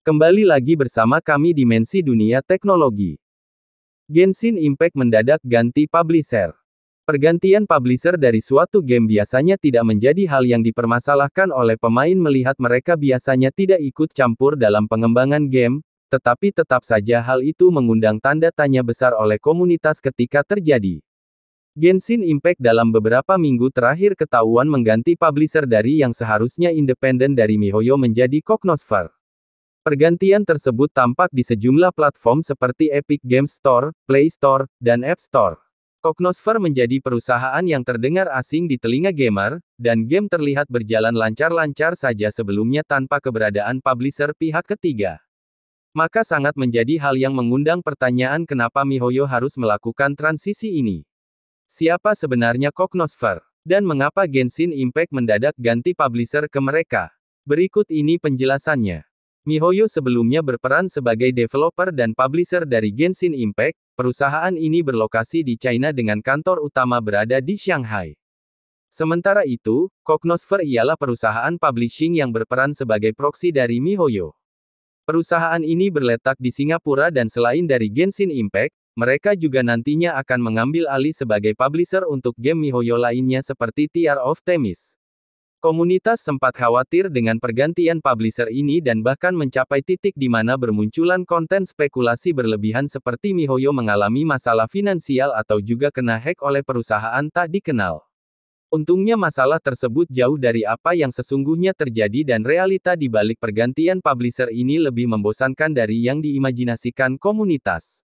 Kembali lagi bersama kami Dimensi Dunia Teknologi. Genshin Impact mendadak ganti publisher. Pergantian publisher dari suatu game biasanya tidak menjadi hal yang dipermasalahkan oleh pemain melihat mereka biasanya tidak ikut campur dalam pengembangan game, tetapi tetap saja hal itu mengundang tanda tanya besar oleh komunitas ketika terjadi. Genshin Impact dalam beberapa minggu terakhir ketahuan mengganti publisher dari yang seharusnya independen dari MiHoYo menjadi kognosfer. Pergantian tersebut tampak di sejumlah platform seperti Epic Games Store, Play Store, dan App Store. Kognosfer menjadi perusahaan yang terdengar asing di telinga gamer, dan game terlihat berjalan lancar-lancar saja sebelumnya tanpa keberadaan publisher pihak ketiga. Maka sangat menjadi hal yang mengundang pertanyaan kenapa MiHoYo harus melakukan transisi ini. Siapa sebenarnya Kognosfer? Dan mengapa Genshin Impact mendadak ganti publisher ke mereka? Berikut ini penjelasannya. MiHoYo sebelumnya berperan sebagai developer dan publisher dari Genshin Impact, perusahaan ini berlokasi di China dengan kantor utama berada di Shanghai. Sementara itu, Kognosfer ialah perusahaan publishing yang berperan sebagai proksi dari MiHoYo. Perusahaan ini berletak di Singapura dan selain dari Genshin Impact, mereka juga nantinya akan mengambil alih sebagai publisher untuk game miHoYo lainnya seperti Tear of Themis. Komunitas sempat khawatir dengan pergantian publisher ini dan bahkan mencapai titik di mana bermunculan konten spekulasi berlebihan seperti miHoYo mengalami masalah finansial atau juga kena hack oleh perusahaan tak dikenal. Untungnya masalah tersebut jauh dari apa yang sesungguhnya terjadi dan realita di balik pergantian publisher ini lebih membosankan dari yang diimajinasikan komunitas.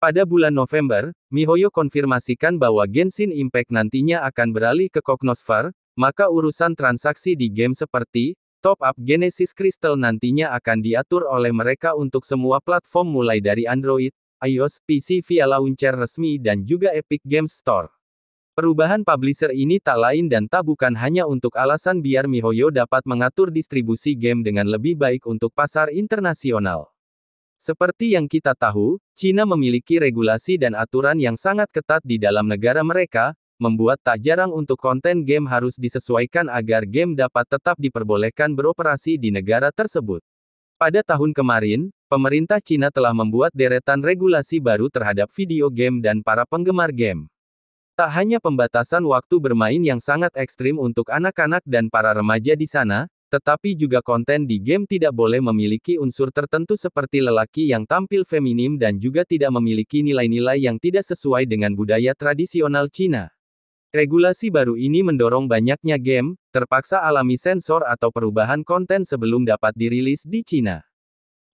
Pada bulan November, MiHoYo konfirmasikan bahwa Genshin Impact nantinya akan beralih ke kognosfer, maka urusan transaksi di game seperti Top Up Genesis Crystal nantinya akan diatur oleh mereka untuk semua platform mulai dari Android, iOS, PC via launcher resmi dan juga Epic Games Store. Perubahan publisher ini tak lain dan tak bukan hanya untuk alasan biar miHoYo dapat mengatur distribusi game dengan lebih baik untuk pasar internasional. Seperti yang kita tahu, China memiliki regulasi dan aturan yang sangat ketat di dalam negara mereka, membuat tak jarang untuk konten game harus disesuaikan agar game dapat tetap diperbolehkan beroperasi di negara tersebut. Pada tahun kemarin, pemerintah China telah membuat deretan regulasi baru terhadap video game dan para penggemar game. Tak hanya pembatasan waktu bermain yang sangat ekstrim untuk anak-anak dan para remaja di sana, tetapi juga konten di game tidak boleh memiliki unsur tertentu seperti lelaki yang tampil feminim dan juga tidak memiliki nilai-nilai yang tidak sesuai dengan budaya tradisional Cina. Regulasi baru ini mendorong banyaknya game, terpaksa alami sensor atau perubahan konten sebelum dapat dirilis di Cina.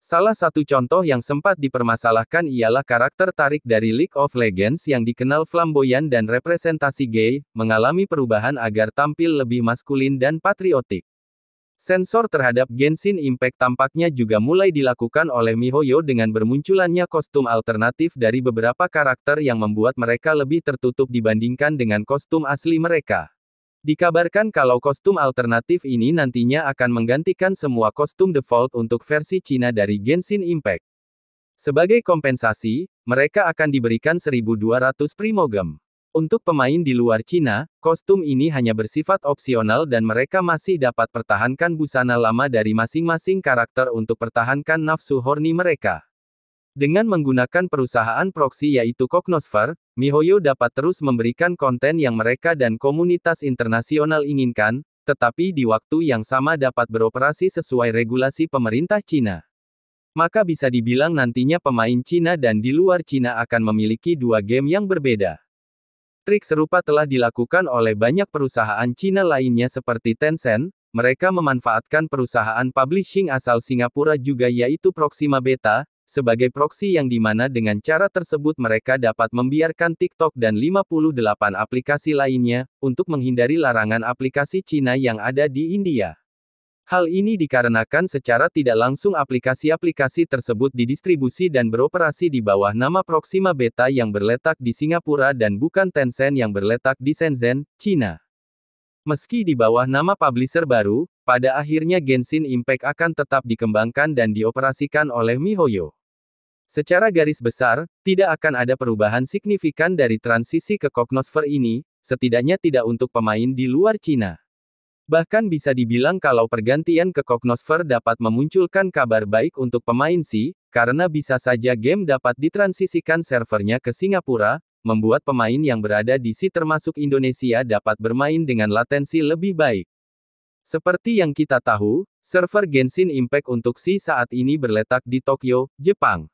Salah satu contoh yang sempat dipermasalahkan ialah karakter tarik dari League of Legends yang dikenal flamboyan dan representasi gay, mengalami perubahan agar tampil lebih maskulin dan patriotik. Sensor terhadap Genshin Impact tampaknya juga mulai dilakukan oleh MiHoYo dengan bermunculannya kostum alternatif dari beberapa karakter yang membuat mereka lebih tertutup dibandingkan dengan kostum asli mereka. Dikabarkan kalau kostum alternatif ini nantinya akan menggantikan semua kostum default untuk versi Cina dari Genshin Impact. Sebagai kompensasi, mereka akan diberikan 1200 primogem. Untuk pemain di luar Cina, kostum ini hanya bersifat opsional dan mereka masih dapat pertahankan busana lama dari masing-masing karakter untuk pertahankan nafsu horny mereka. Dengan menggunakan perusahaan proksi yaitu Cognosfer, miHoYo dapat terus memberikan konten yang mereka dan komunitas internasional inginkan, tetapi di waktu yang sama dapat beroperasi sesuai regulasi pemerintah Cina. Maka bisa dibilang nantinya pemain Cina dan di luar Cina akan memiliki dua game yang berbeda. Trik serupa telah dilakukan oleh banyak perusahaan Cina lainnya seperti Tencent, mereka memanfaatkan perusahaan publishing asal Singapura juga yaitu Proxima Beta, sebagai proksi yang dimana dengan cara tersebut mereka dapat membiarkan TikTok dan 58 aplikasi lainnya, untuk menghindari larangan aplikasi Cina yang ada di India. Hal ini dikarenakan secara tidak langsung aplikasi-aplikasi tersebut didistribusi dan beroperasi di bawah nama Proxima Beta yang berletak di Singapura dan bukan Tencent yang berletak di Shenzhen, China. Meski di bawah nama publisher baru, pada akhirnya Genshin Impact akan tetap dikembangkan dan dioperasikan oleh MiHoYo. Secara garis besar, tidak akan ada perubahan signifikan dari transisi ke Cognosphere ini, setidaknya tidak untuk pemain di luar Cina. Bahkan bisa dibilang kalau pergantian ke Cognosphere dapat memunculkan kabar baik untuk pemain sih, karena bisa saja game dapat ditransisikan servernya ke Singapura, membuat pemain yang berada di si termasuk Indonesia dapat bermain dengan latensi lebih baik. Seperti yang kita tahu, server Genshin Impact untuk Si saat ini berletak di Tokyo, Jepang.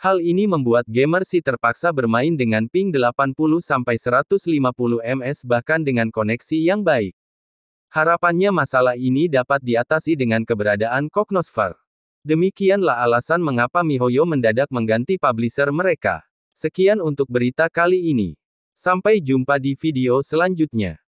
Hal ini membuat gamer Si terpaksa bermain dengan ping 80-150 ms bahkan dengan koneksi yang baik. Harapannya masalah ini dapat diatasi dengan keberadaan Cognosphere. Demikianlah alasan mengapa MiHoYo mendadak mengganti publisher mereka. Sekian untuk berita kali ini. Sampai jumpa di video selanjutnya.